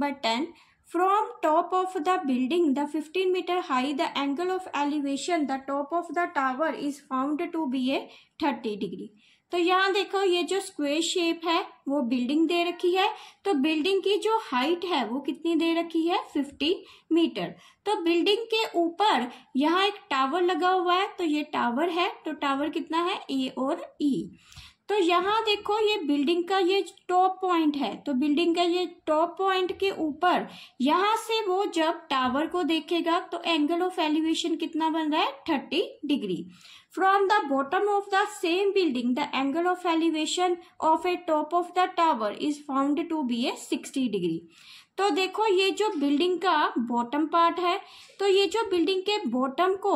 Number 10. From top of the building, the 15 meter high, the angle of elevation, the top of the tower is found to be a 30 degree. तो यहाँ देखो ये जो square shape है वो building दे रखी है तो बिल्डिंग की जो हाइट है वो कितनी दे रखी है 50 मीटर तो बिल्डिंग के ऊपर यहाँ एक टावर लगा हुआ है तो ये टावर है तो टावर कितना है ए और ई e. तो यहाँ देखो ये बिल्डिंग का ये टॉप पॉइंट है तो बिल्डिंग का ये टॉप पॉइंट के ऊपर यहाँ से वो जब टावर को देखेगा तो एंगल ऑफ एलिवेशन कितना बन रहा है thirty degree From the bottom of the same building, the angle of elevation of a top of the tower is found to be a 60 degree. तो देखो ये जो बिल्डिंग का बॉटम पार्ट है तो ये जो बिल्डिंग के बॉटम को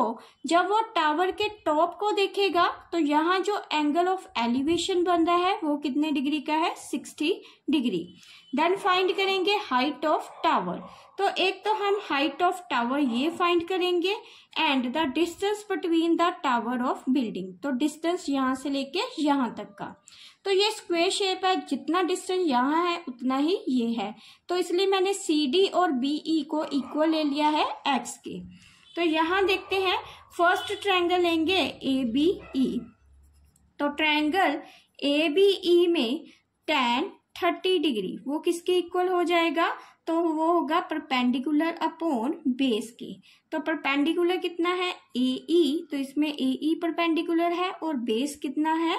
जब वो टावर के टॉप को देखेगा तो यहाँ जो एंगल ऑफ एलिवेशन बन रहा है वो कितने डिग्री का है 60 डिग्री देन फाइंड करेंगे हाइट ऑफ टावर तो एक तो हम हाइट ऑफ टावर ये फाइंड करेंगे and the distance between the tower of building तो डिस्टेंस यहाँ से लेके यहाँ तक का तो ये स्क्वेयर शेप है जितना डिस्टेंस यहाँ है उतना ही ये है तो इसलिए मैंने सी डी और बी ई को इक्वल ले लिया है एक्स के तो यहाँ देखते हैं फर्स्ट ट्रायंगल लेंगे ए बी ई तो ट्रायंगल ए बी ई में टेन थर्टी डिग्री वो किसके इक्वल हो जाएगा तो वो होगा परपेंडिकुलर अपॉन बेस के तो परपेंडिकुलर कितना है ए ई e, तो इसमें ए ई परपेंडिकुलर है और बेस कितना है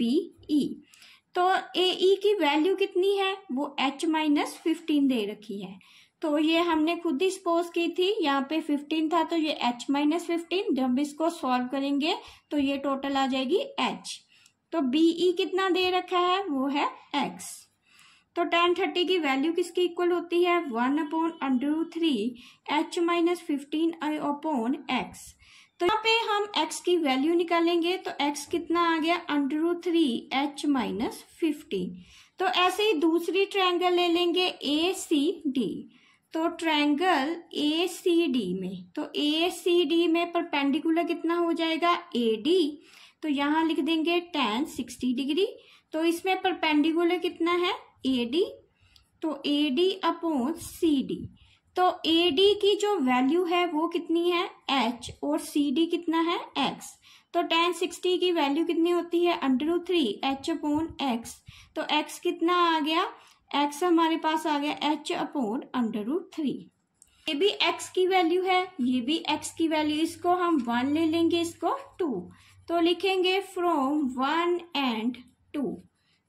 बी ई e। तो ए ई e की वैल्यू कितनी है वो एच माइनस फिफ्टीन दे रखी है तो ये हमने खुद ही सपोज की थी यहाँ पे 15 था तो ये एच माइनस फिफ्टीन जब इसको सॉल्व करेंगे तो ये टोटल आ जाएगी एच तो बी ई कितना दे रखा है वो है एक्स तो टेन थर्टी की वैल्यू किसकी इक्वल होती है one upon under three H minus fifteen upon X तो यहाँ पे हम x की वैल्यू निकालेंगे तो x कितना आ गया under three H minus fifteen तो ऐसे ही दूसरी ट्रायंगल ले लेंगे ए सी डी तो ट्रायंगल ए सी डी में तो ए सी डी में परपेंडिकुलर कितना हो जाएगा ए डी तो यहाँ लिख देंगे टेन सिक्सटी डिग्री तो इसमें परपेंडिकुलर कितना है ए डी तो A D upon C D तो ए डी की जो वैल्यू है वो कितनी है एच और सी डी कितना है एक्स तो टेन सिक्सटी की वैल्यू कितनी होती है under root three H upon X तो एक्स कितना आ गया एक्स हमारे पास आ गया H upon under root three ये भी एक्स की वैल्यू है ये भी एक्स की वैल्यू इसको हम वन ले लेंगे इसको टू तो लिखेंगे फ्रॉम वन एंड टू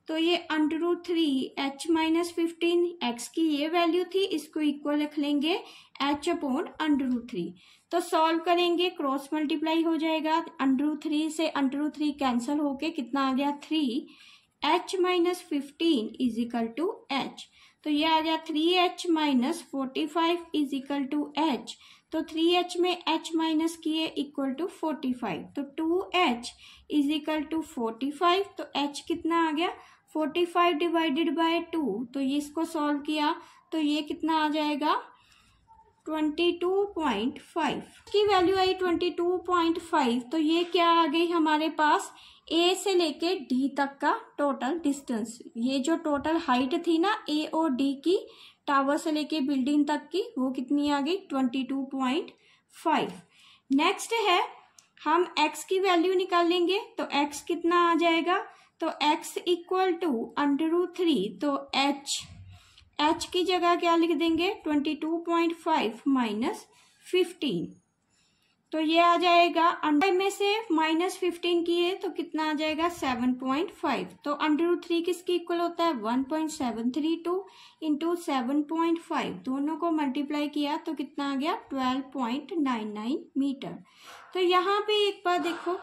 तो ये under root three H minus fifteen X की ये वैल्यू थी इसको इक्वल रख लेंगे H upon under root three तो सॉल्व करेंगे क्रॉस मल्टीप्लाई हो जाएगा अंडर रूट थ्री से अंडर रूट थ्री कैंसिल होके कितना आ गया three H minus fifteen is equal to H तो ये आ गया three H minus forty five is equal to H तो थ्री एच में एच माइनस किए इक्वल टू फोर्टी फाइव तो two H is equal to forty five तो H कितना आ गया forty five divided by two तो ये इसको सॉल्व किया तो ये कितना आ जाएगा ट्वेंटी टू पॉइंट फाइव की वैल्यू आई ट्वेंटी टू पॉइंट फाइव तो ये क्या आ गई हमारे पास ए से लेके डी तक का टोटल डिस्टेंस ये जो टोटल हाइट थी ना ए और डी की टावर से लेके बिल्डिंग तक की वो कितनी आ गई twenty two point five next है हम x की वैल्यू निकाल लेंगे तो x कितना आ जाएगा तो x equal to under root three तो h h की जगह क्या लिख देंगे twenty two point five minus fifteen तो ये आ जाएगा अंडर में से माइनस फिफ्टीन किए तो कितना आ जाएगा सेवन पॉइंट फाइव तो अंडर रूट थ्री किसके इक्वल होता है one point seven three two into seven point five दोनों को मल्टीप्लाई किया तो कितना आ गया twelve point nine nine metre तो यहाँ पे एक बार देखो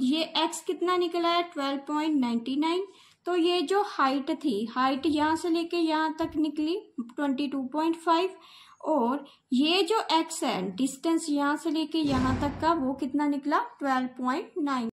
ये एक्स कितना निकला है ट्वेल्व पॉइंट नाइनटी नाइन तो ये जो हाइट थी हाइट यहाँ से लेके यहाँ तक निकली ट्वेंटी टू फाइव और ये जो एक्स है डिस्टेंस यहाँ से लेके यहाँ तक का वो कितना निकला ट्वेल्व पॉइंट नाइन